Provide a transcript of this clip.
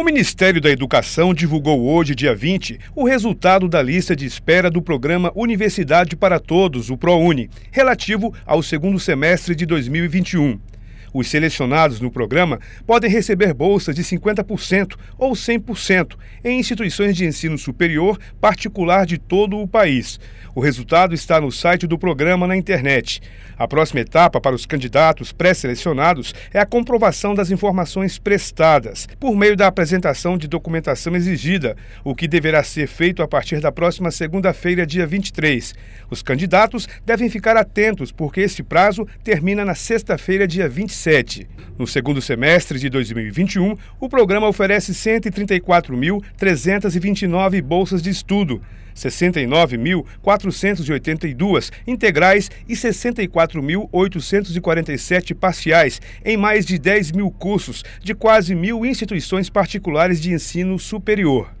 O Ministério da Educação divulgou hoje, dia 20, o resultado da lista de espera do programa Universidade para Todos, o ProUni, relativo ao segundo semestre de 2021. Os selecionados no programa podem receber bolsas de 50% ou 100% em instituições de ensino superior particular de todo o país. O resultado está no site do programa na internet. A próxima etapa para os candidatos pré-selecionados é a comprovação das informações prestadas por meio da apresentação de documentação exigida, o que deverá ser feito a partir da próxima segunda-feira, dia 23. Os candidatos devem ficar atentos porque este prazo termina na sexta-feira, dia 27. 2017. No segundo semestre de 2021, o programa oferece 134.329 bolsas de estudo, 69.482 integrais e 64.847 parciais, em mais de 10 mil cursos de quase mil instituições particulares de ensino superior.